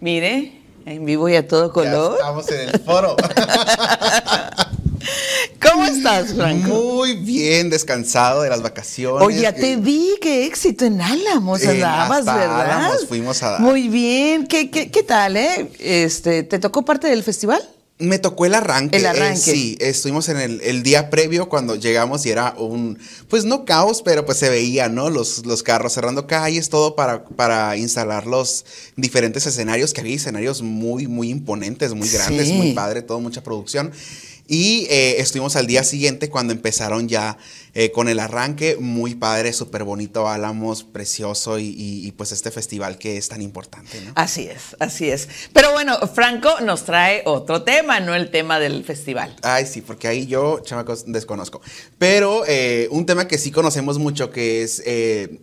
Mire, en vivo y a todo color. estamos en el foro. ¿Cómo estás, Franco? Muy bien, descansado de las vacaciones. Oye, ya te eh, vi, qué éxito en Álamos, en ¿verdad? Álamos, fuimos a Muy bien, ¿Qué, ¿Qué, qué, tal, eh? Este, ¿Te tocó parte del festival? Me tocó el arranque. Eh, arranque. sí, estuvimos en el, día previo cuando llegamos y era un, pues no caos, pero pues se veía, ¿no? Los, los carros cerrando calles, todo para, para instalar los diferentes escenarios, que había escenarios muy, muy imponentes, muy grandes, muy padre, todo, mucha producción. Y eh, estuvimos al día siguiente cuando empezaron ya eh, con el arranque, muy padre, súper bonito, Álamos, precioso y, pues este festival que es tan importante. Así es, así es. Pero bueno, Franco nos trae otro tema, no el tema del festival. Ay, sí, porque ahí yo, chamacos, desconozco. Pero eh, un tema que sí conocemos mucho, que es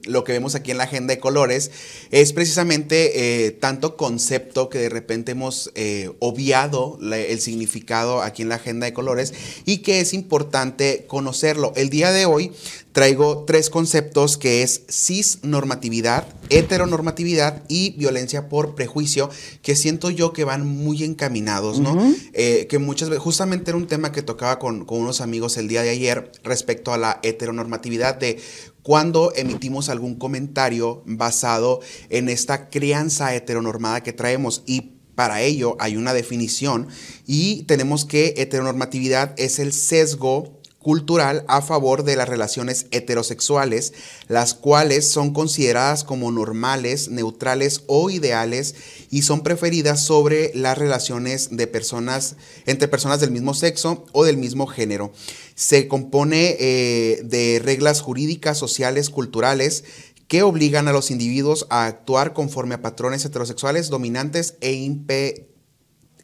lo que vemos aquí en la agenda de colores, es precisamente tanto concepto que de repente hemos obviado el significado aquí en la agenda de colores y que es importante conocerlo. El día de hoy traigo tres conceptos que es cisnormatividad, heteronormatividad y violencia por prejuicio, que siento yo que van muy encaminados, ¿no? Eh, que muchas veces, justamente era un tema que tocaba con, con unos amigos el día de ayer respecto a la heteronormatividad de cuando emitimos algún comentario basado en esta crianza heteronormada que traemos y para ello hay una definición y tenemos que heteronormatividad es el sesgo cultural a favor de las relaciones heterosexuales, las cuales son consideradas como normales, neutrales o ideales y son preferidas sobre las relaciones de personas entre personas del mismo sexo o del mismo género. Se compone eh, de reglas jurídicas, sociales, culturales que obligan a los individuos a actuar conforme a patrones heterosexuales dominantes e,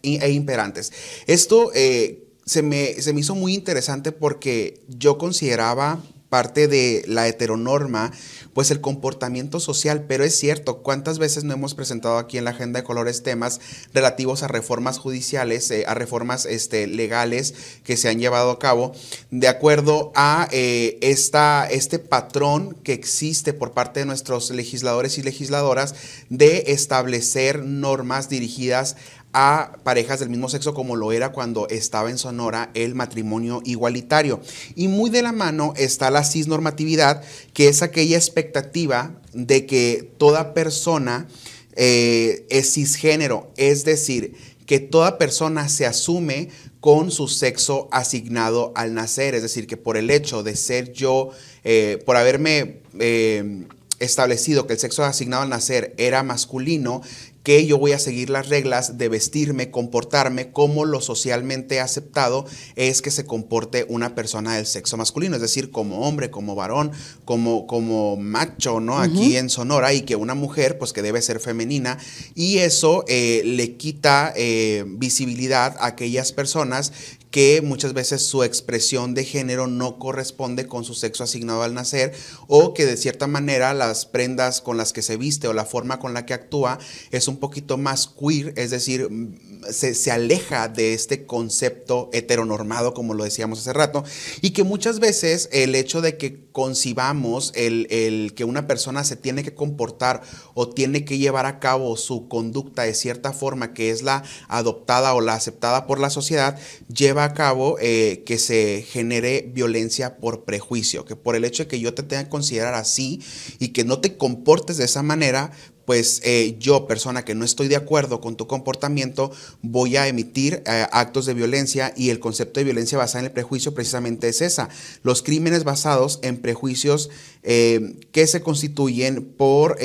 e imperantes. Esto eh, se, me, se me hizo muy interesante porque yo consideraba parte de la heteronorma, pues el comportamiento social, pero es cierto, ¿cuántas veces no hemos presentado aquí en la Agenda de Colores temas relativos a reformas judiciales, eh, a reformas este, legales que se han llevado a cabo, de acuerdo a eh, esta, este patrón que existe por parte de nuestros legisladores y legisladoras de establecer normas dirigidas a parejas del mismo sexo como lo era cuando estaba en Sonora el matrimonio igualitario. Y muy de la mano está la cisnormatividad, que es aquella expectativa de que toda persona eh, es cisgénero, es decir, que toda persona se asume con su sexo asignado al nacer, es decir, que por el hecho de ser yo, eh, por haberme... Eh, establecido que el sexo asignado al nacer era masculino, que yo voy a seguir las reglas de vestirme, comportarme como lo socialmente aceptado es que se comporte una persona del sexo masculino, es decir, como hombre, como varón, como, como macho, ¿no? Aquí en Sonora y que una mujer, pues que debe ser femenina y eso eh, le quita eh, visibilidad a aquellas personas que muchas veces su expresión de género no corresponde con su sexo asignado al nacer o que de cierta manera las prendas con las que se viste o la forma con la que actúa es un poquito más queer, es decir, mm, se, aleja de este concepto heteronormado como lo decíamos hace rato y que muchas veces el hecho de que concibamos el, que una persona se tiene que comportar o tiene que llevar a cabo su conducta de cierta forma que es la adoptada o la aceptada por la sociedad, lleva a cabo eh, que se genere violencia por prejuicio, que por el hecho de que yo te tenga que considerar así y que no te comportes de esa manera, pues eh, yo, persona que no estoy de acuerdo con tu comportamiento, voy a emitir eh, actos de violencia y el concepto de violencia basada en el prejuicio precisamente es esa, los crímenes basados en prejuicios eh, que se constituyen por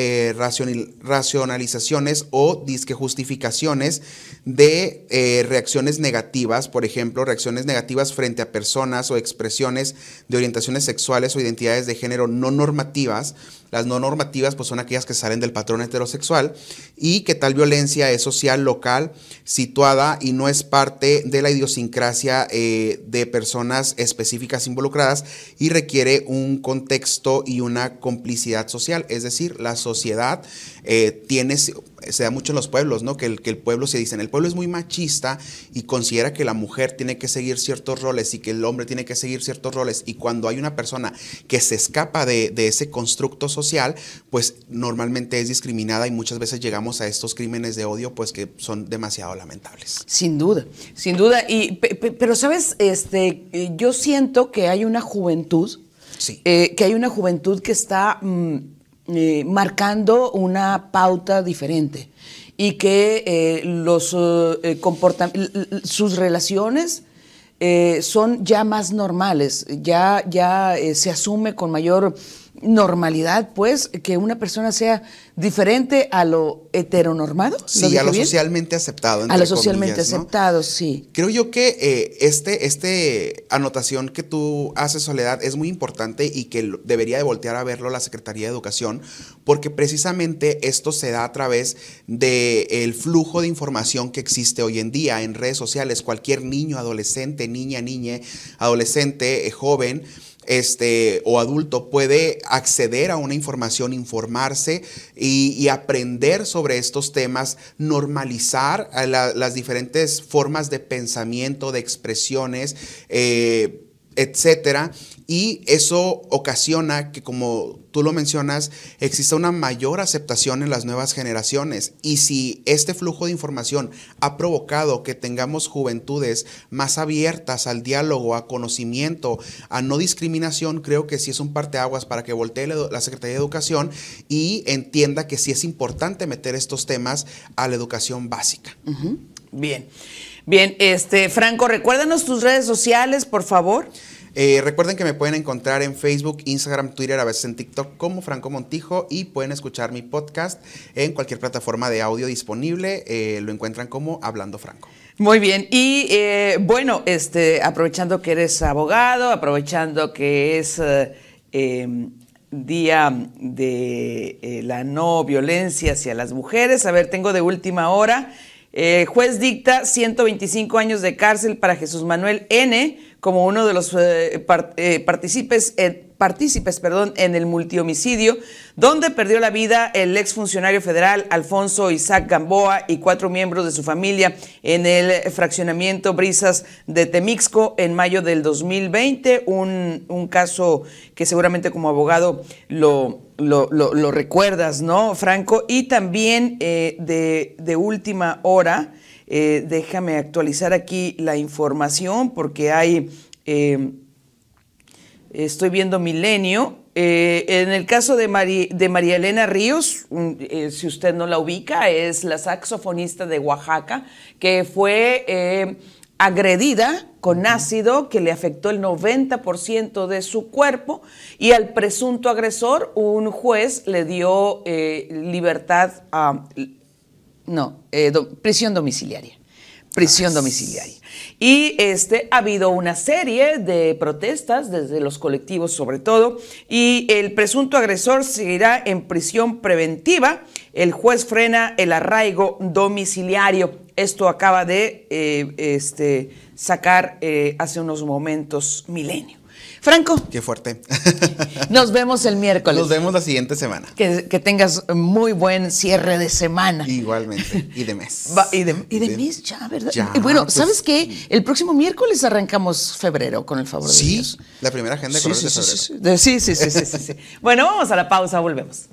racionalizaciones o disque justificaciones de reacciones negativas, por ejemplo, reacciones negativas frente a personas o expresiones de orientaciones sexuales o identidades de género no normativas. Las no normativas pues son aquellas que salen del patrón heterosexual y que tal violencia es social, local, situada y no es parte de la idiosincrasia eh, de personas específicas involucradas y requiere un contexto y una complicidad social. Es decir, la sociedad eh, tiene se da mucho en los pueblos, ¿no? Que el, que el pueblo se dicen, el pueblo es muy machista y considera que la mujer tiene que seguir ciertos roles y que el hombre tiene que seguir ciertos roles. Y cuando hay una persona que se escapa de, ese constructo social, pues normalmente es discriminada y muchas veces llegamos a estos crímenes de odio, pues que son demasiado lamentables. Sin duda, sin duda. Y, pero, ¿sabes? Este, yo siento que hay una juventud, sí. Eh, que hay una juventud que está... Mm, eh, marcando una pauta diferente y que eh, los, eh, sus relaciones son ya más normales, ya, ya se asume con mayor normalidad, pues, que una persona sea diferente a lo heteronormado. Sí, a lo socialmente aceptado. a lo socialmente aceptado, sí. Creo yo que eh, este, este anotación que tú haces, Soledad, es muy importante y que debería de voltear a verlo la Secretaría de Educación, porque precisamente esto se da a través del el flujo de información que existe hoy en día en redes sociales. Cualquier niño, adolescente, niña, niña, adolescente, eh, joven, este, o adulto puede acceder a una información, informarse y, aprender sobre estos temas, normalizar eh, las diferentes formas de pensamiento, de expresiones. Eh, etcétera. Y eso ocasiona que, como tú lo mencionas, exista una mayor aceptación en las nuevas generaciones. Y si este flujo de información ha provocado que tengamos juventudes más abiertas al diálogo, a conocimiento, a no discriminación, creo que sí es un parteaguas para que voltee la Secretaría de Educación y entienda que sí es importante meter estos temas a la educación básica. Bien, bien, este, Franco, recuérdanos tus redes sociales, por favor. Eh, recuerden que me pueden encontrar en Facebook, Instagram, Twitter, a veces en TikTok como Franco Montijo y pueden escuchar mi podcast en cualquier plataforma de audio disponible. Eh, lo encuentran como Hablando Franco. Muy bien, y eh, bueno, este, aprovechando que eres abogado, aprovechando que es em, día de la no violencia hacia las mujeres, a ver, tengo de última hora eh, juez dicta 125 años de cárcel para Jesús Manuel N. como uno de los eh, eh, partícipes, en el multihomicidio, donde perdió la vida el exfuncionario federal Alfonso Isaac Gamboa y cuatro miembros de su familia en el fraccionamiento Brisas de Temixco en mayo del 2020, un, un caso que seguramente como abogado lo lo, recuerdas, ¿no, Franco? Y también eh, de, última hora, eh, déjame actualizar aquí la información porque hay, em, estoy viendo Milenio. Eh, en el caso de, de María Elena Ríos, si usted no la ubica, es la saxofonista de Oaxaca, que fue em, agredida con ácido que le afectó el 90% de su cuerpo y al presunto agresor un juez le dio eh, libertad, a, no, eh, prisión domiciliaria, prisión domiciliaria. Y este, ha habido una serie de protestas desde los colectivos sobre todo y el presunto agresor seguirá en prisión preventiva el juez frena el arraigo domiciliario. Esto acaba de eh, este, sacar eh, hace unos momentos Milenio. Franco. Qué fuerte. Nos vemos el miércoles. Nos vemos la siguiente semana. Que, tengas muy buen cierre de semana. Igualmente. Y de mes. y, de, mes ya, ¿verdad? y bueno, pues ¿sabes qué? El próximo miércoles arrancamos febrero, con el favor de ¿Sí? la primera agenda de sí, de febrero. Sí, sí, sí, sí, sí. bueno, vamos a la pausa, volvemos.